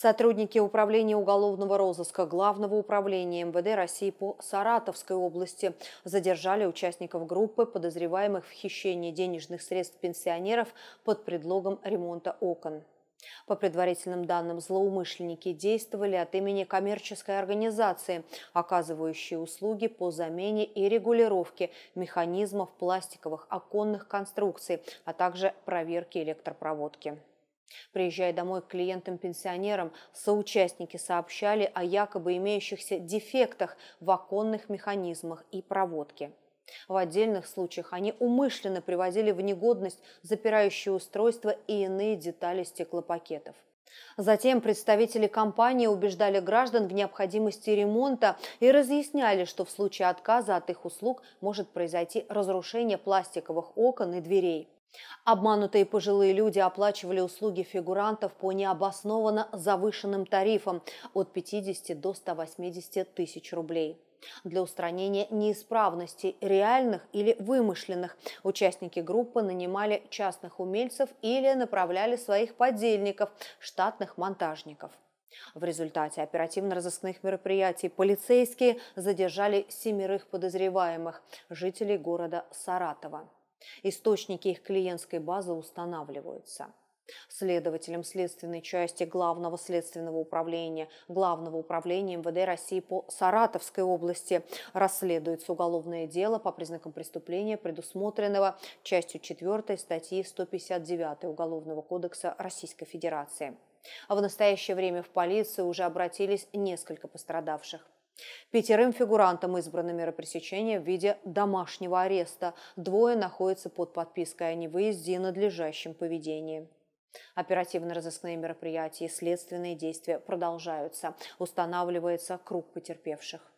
Сотрудники Управления уголовного розыска Главного управления МВД России по Саратовской области задержали участников группы, подозреваемых в хищении денежных средств пенсионеров под предлогом ремонта окон. По предварительным данным, злоумышленники действовали от имени коммерческой организации, оказывающей услуги по замене и регулировке механизмов пластиковых оконных конструкций, а также проверки электропроводки. Приезжая домой к клиентам-пенсионерам, соучастники сообщали о якобы имеющихся дефектах в оконных механизмах и проводке. В отдельных случаях они умышленно приводили в негодность запирающие устройства и иные детали стеклопакетов. Затем представители компании убеждали граждан в необходимости ремонта и разъясняли, что в случае отказа от их услуг может произойти разрушение пластиковых окон и дверей. Обманутые пожилые люди оплачивали услуги фигурантов по необоснованно завышенным тарифам от 50 до 180 тысяч рублей. Для устранения неисправностей реальных или вымышленных участники группы нанимали частных умельцев или направляли своих подельников, штатных монтажников. В результате оперативно-розыскных мероприятий полицейские задержали семерых подозреваемых, жителей города Саратова. Источники их клиентской базы устанавливаются. Следователям следственной части Главного следственного управления Главного управления МВД России по Саратовской области расследуется уголовное дело по признакам преступления, предусмотренного частью 4 статьи 159 Уголовного кодекса Российской Федерации. В настоящее время в полицию уже обратились несколько пострадавших. Пятерым фигурантам избрано меры пресечения в виде домашнего ареста. Двое находятся под подпиской о невыезде и надлежащем поведении. Оперативно-розыскные мероприятия и следственные действия продолжаются. Устанавливается круг потерпевших.